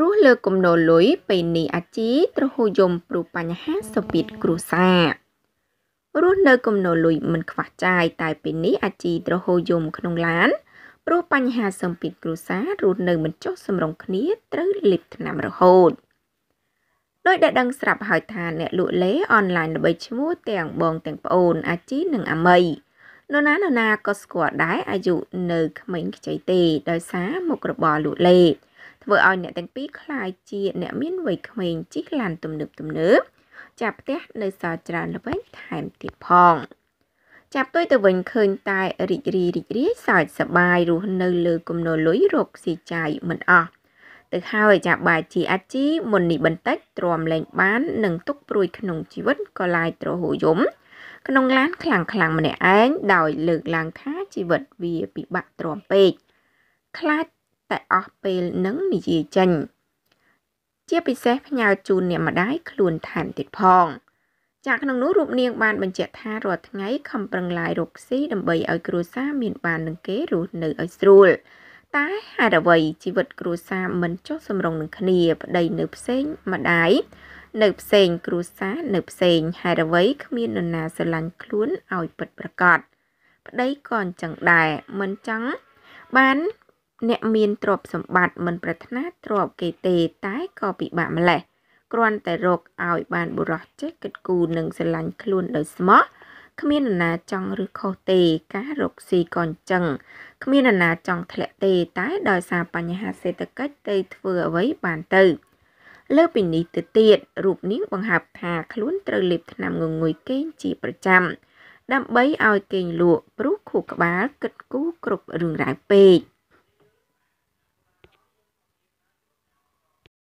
រស់លើគំនោលុយពេលនេះអាជីត្រហូយំព្រោះបញ្ហាសម្ពាធគ្រួសាររស់នៅគំនោលុយមិនខ្វះចាយតែពេលនេះអាជីត្រហូយំក្នុងឡានព្រោះបញ្ហាសម្ពាធគ្រួសាររស់នៅមិនចុះសម្រុងគ្នាត្រូវលិបឆ្នាំរហូតដោយដែលដឹងស្រាប់ហើយថាអ្នកលក់លេអនឡាញល្បីឈ្មោះទាំងបងទាំងប្អូនអាជីនិងអាមីនរណានរណាក៏ស្គាល់ដែរអាយុនៅក្មេងខ្ចីទេដោយសារមុខរបរលក់លេធ្វើឲ្យអ្នកទាំងពីរคล้ายជាអ្នកមានវ័យក្មេងជីកឡានទំនើបទំនើបចាប់ផ្ទះនៅសល់ច្រើនល្វែងថែមទៀតផងចាប់ទុយទៅវិញឃើញតែរីករាយរីករាយសើចសប្បាយរស់នៅលើគំនលុយរកស៊ីចាយមិនអស់ទៅហើយចាប់បាយជីអាជីមុននេះបន្តិចទ្រាំលែងបាននឹងទុកព្រួយក្នុងជីវិតក៏ឡាយត្រហូយំក្នុងឡានខ្លាំងខ្លាំងម្នាក់ឯងដោយលើកឡើងថាជីវិតវាពិបាកទ្រាំពេកខ្លាចតែអស់ពេលនឹងនិយាយចេញជាពិសេសផ្ញើជូនអ្នកម្ដាយខ្លួនថែមទៀតផងចាក់ក្នុងនោះរូបនាងបានបញ្ជាក់ថារាល់ថ្ងៃខំប្រឹងឡាយរកស៊ីដើម្បីឲ្យគ្រួសារមាន បាននឹងគេរស់នៅឲ្យស្រួលតែហេតុអ្វីជីវិតគ្រួសារមិនចុះសម្រុងនឹងគ្នា ប្តីនៅផ្សេងម្ដាយនៅផ្សេងគ្រួសារនៅផ្សេងហេតុអ្វី គ្មាននរណាស្រឡាញ់ខ្លួនឲ្យពិតប្រាកដប្តីក៏អញ្ចឹងដែរមិនចង់បានអ្នកមានទ្រព្យសម្បត្តិមិនប្រាថ្នាទ្រព្យគេទេ តែក៏ពិបាកម្លេះគ្រាន់តែរកឲ្យបានបុរសចេះគិតគូរនិងស្រឡាញ់ខ្លួនដោយស្មោះគ្មាននរណាចង់ឬខុសទេការរកស៊ីក៏អញ្ចឹងគ្មាននរណាចង់ធ្លាក់ទេតែដោយសារបញ្ហាសេដ្ឋកិច្ចទៅធ្វើអ្វីបានទៅ លើពីនេះទៅទៀតរូបនាងបង្ហាប់ថាខ្លួនត្រូវលេបថ្នាំងងុយគេងជាប្រចាំ ដើម្បីឲ្យគេងលក់ព្រោះខួរក្បាលគិតគូរគ្រប់រឿងរ៉ាវពេក